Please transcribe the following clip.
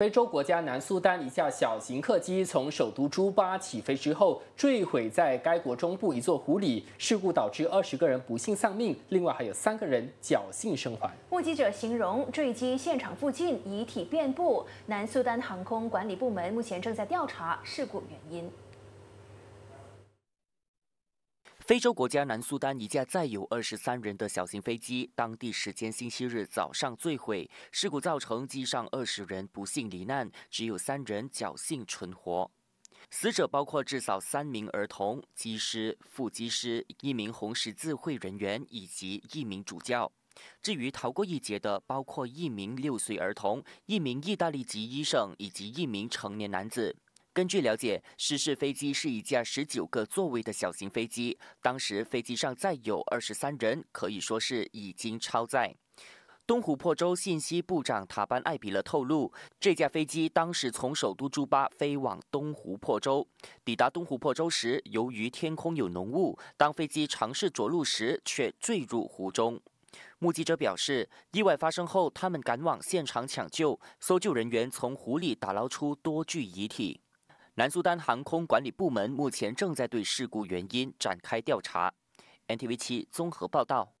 非洲国家南苏丹一架小型客机从首都朱巴起飞之后坠毁在该国中部一座湖里，事故导致二十个人不幸丧命，另外还有三个人侥幸生还。目击者形容坠机现场附近遗体遍布。南苏丹航空管理部门目前正在调查事故原因。非洲国家南苏丹一架载有二十三人的小型飞机，当地时间星期日早上坠毁，事故造成机上二十人不幸罹难，只有三人侥幸存活。死者包括至少三名儿童、机师、副机师、一名红十字会人员以及一名主教。至于逃过一劫的，包括一名六岁儿童、一名意大利籍医生以及一名成年男子。根据了解，失事飞机是一架十九个座位的小型飞机。当时飞机上载有二十三人，可以说是已经超载。东琥珀州信息部长塔班艾比勒透露，这架飞机当时从首都朱巴飞往东琥珀州。抵达东琥珀州时，由于天空有浓雾，当飞机尝试着陆时，却坠入湖中。目击者表示，意外发生后，他们赶往现场抢救。搜救人员从湖里打捞出多具遗体。南苏丹航空管理部门目前正在对事故原因展开调查。NTV 七综合报道。